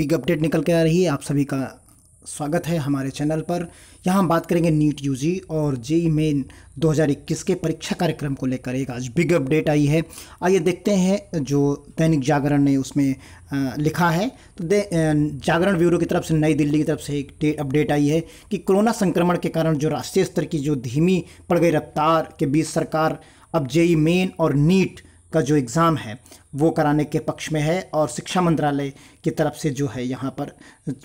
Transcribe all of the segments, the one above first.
big update निकल के आ रही है आप सभी का स्वागत है हमारे चैनल पर यहाँ हम बात करेंगे नीट यूजी और जेई मेन 2021 के परीक्षा कार्यक्रम को लेकर एक आज बिग अपडेट आई है आइए देखते हैं जो दैनिक जागरण ने उसमें लिखा है तो जागरण ब्यूरो की तरफ से नई दिल्ली की तरफ से एक अपडेट आई है कि कोरोना संक्रमण के कारण जो राष्ट्रीय स्तर की जो धीमी पड़ गई रफ्तार के बीच सरकार अब जेई मेन और नीट का जो एग्ज़ाम है वो कराने के पक्ष में है और शिक्षा मंत्रालय की तरफ से जो है यहाँ पर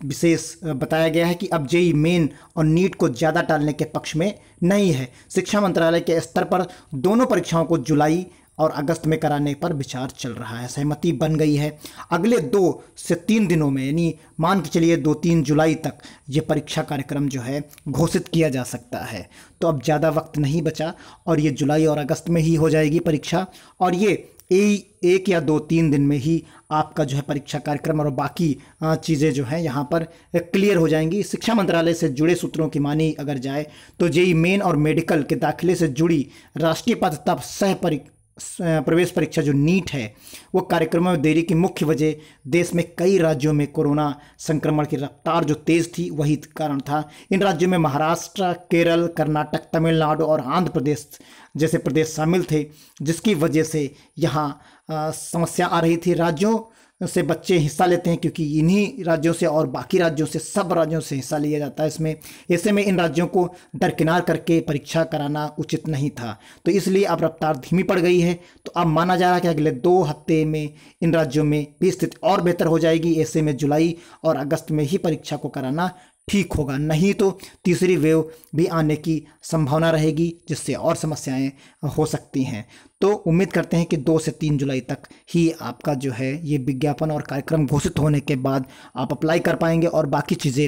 विशेष बताया गया है कि अब जेई मेन और नीट को ज़्यादा टालने के पक्ष में नहीं है शिक्षा मंत्रालय के स्तर पर दोनों परीक्षाओं को जुलाई और अगस्त में कराने पर विचार चल रहा है सहमति बन गई है अगले दो से तीन दिनों में यानी मान के चलिए दो तीन जुलाई तक ये परीक्षा कार्यक्रम जो है घोषित किया जा सकता है तो अब ज़्यादा वक्त नहीं बचा और ये जुलाई और अगस्त में ही हो जाएगी परीक्षा और ये ए, एक या दो तीन दिन में ही आपका जो है परीक्षा कार्यक्रम और बाकी चीज़ें जो हैं यहाँ पर क्लियर हो जाएंगी शिक्षा मंत्रालय से जुड़े सूत्रों की मानी अगर जाए तो जेई मेन और मेडिकल के दाखिले से जुड़ी राष्ट्रीय पात्रता सह परी प्रवेश परीक्षा जो नीट है वो कार्यक्रमों में देरी की मुख्य वजह देश में कई राज्यों में कोरोना संक्रमण की रफ्तार जो तेज़ थी वही कारण था इन राज्यों में महाराष्ट्र केरल कर्नाटक तमिलनाडु और आंध्र प्रदेश जैसे प्रदेश शामिल थे जिसकी वजह से यहाँ समस्या आ रही थी राज्यों से बच्चे हिस्सा लेते हैं क्योंकि इन्हीं राज्यों से और बाकी राज्यों से सब राज्यों से हिस्सा लिया जाता है इसमें ऐसे में इन राज्यों को दरकिनार करके परीक्षा कराना उचित नहीं था तो इसलिए अब रफ्तार धीमी पड़ गई है तो अब माना जा रहा है कि अगले दो हफ्ते में इन राज्यों में भी स्थिति और बेहतर हो जाएगी ऐसे में जुलाई और अगस्त में ही परीक्षा को कराना ठीक होगा नहीं तो तीसरी वेव भी आने की संभावना रहेगी जिससे और समस्याएं हो सकती हैं तो उम्मीद करते हैं कि दो से तीन जुलाई तक ही आपका जो है ये विज्ञापन और कार्यक्रम घोषित होने के बाद आप अप्लाई कर पाएंगे और बाकी चीज़ें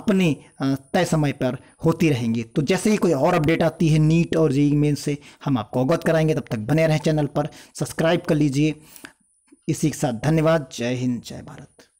अपने तय समय पर होती रहेंगी तो जैसे ही कोई और अपडेट आती है नीट और जी मेन से हम आपको अवगत कराएंगे तब तक बने रहें चैनल पर सब्सक्राइब कर लीजिए इसी के साथ धन्यवाद जय हिंद जय भारत